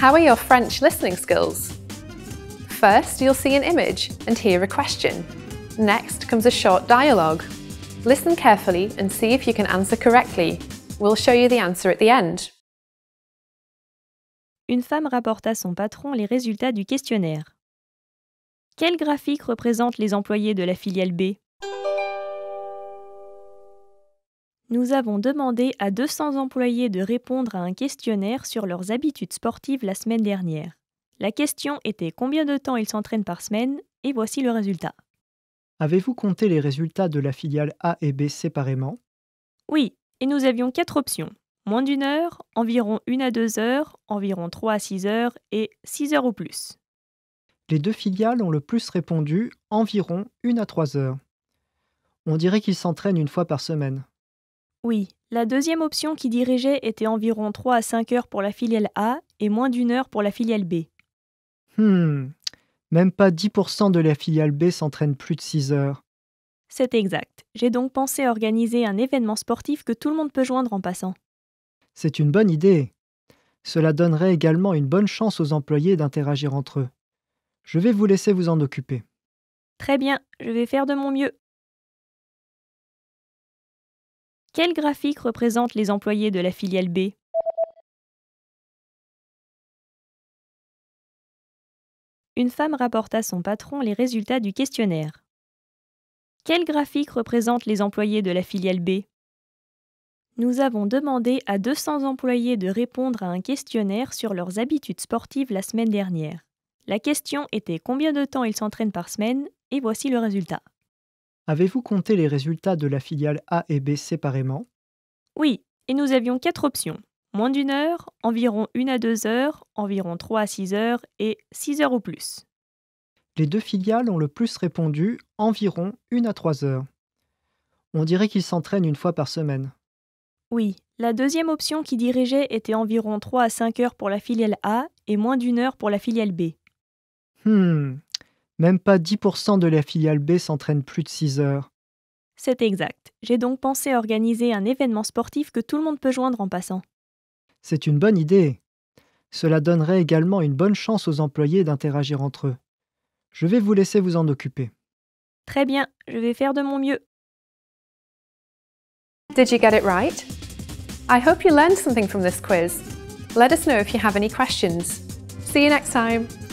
How are your French listening skills? First, you'll see an image and hear a question. Next comes a short dialogue. Listen carefully and see if you can answer correctly. We'll show you the answer at the end. Une femme rapporte à son patron les résultats du questionnaire. Quel graphique représente les employés de la filiale B Nous avons demandé à 200 employés de répondre à un questionnaire sur leurs habitudes sportives la semaine dernière. La question était combien de temps ils s'entraînent par semaine et voici le résultat. Avez-vous compté les résultats de la filiale A et B séparément Oui, et nous avions quatre options. Moins d'une heure, environ une à deux heures, environ 3 à 6 heures et 6 heures ou plus. Les deux filiales ont le plus répondu environ une à trois heures. On dirait qu'ils s'entraînent une fois par semaine. Oui, la deuxième option qui dirigeait était environ 3 à 5 heures pour la filiale A et moins d'une heure pour la filiale B. Hmm, même pas 10% de la filiale B s'entraîne plus de 6 heures. C'est exact. J'ai donc pensé organiser un événement sportif que tout le monde peut joindre en passant. C'est une bonne idée. Cela donnerait également une bonne chance aux employés d'interagir entre eux. Je vais vous laisser vous en occuper. Très bien, je vais faire de mon mieux. Quel graphique représente les employés de la filiale B Une femme rapporte à son patron les résultats du questionnaire. Quel graphique représente les employés de la filiale B Nous avons demandé à 200 employés de répondre à un questionnaire sur leurs habitudes sportives la semaine dernière. La question était combien de temps ils s'entraînent par semaine et voici le résultat. Avez-vous compté les résultats de la filiale A et B séparément Oui, et nous avions quatre options. Moins d'une heure, environ une à deux heures, environ trois à six heures et six heures ou plus. Les deux filiales ont le plus répondu environ une à trois heures. On dirait qu'ils s'entraînent une fois par semaine. Oui, la deuxième option qui dirigeait était environ 3 à 5 heures pour la filiale A et moins d'une heure pour la filiale B. Hmm, même pas 10% de la filiale B s'entraîne plus de 6 heures. C'est exact. J'ai donc pensé organiser un événement sportif que tout le monde peut joindre en passant. C'est une bonne idée. Cela donnerait également une bonne chance aux employés d'interagir entre eux. Je vais vous laisser vous en occuper. Très bien, je vais faire de mon mieux. Did you get it right? I hope you learned something from this quiz. Let us know if you have any questions. See you next time.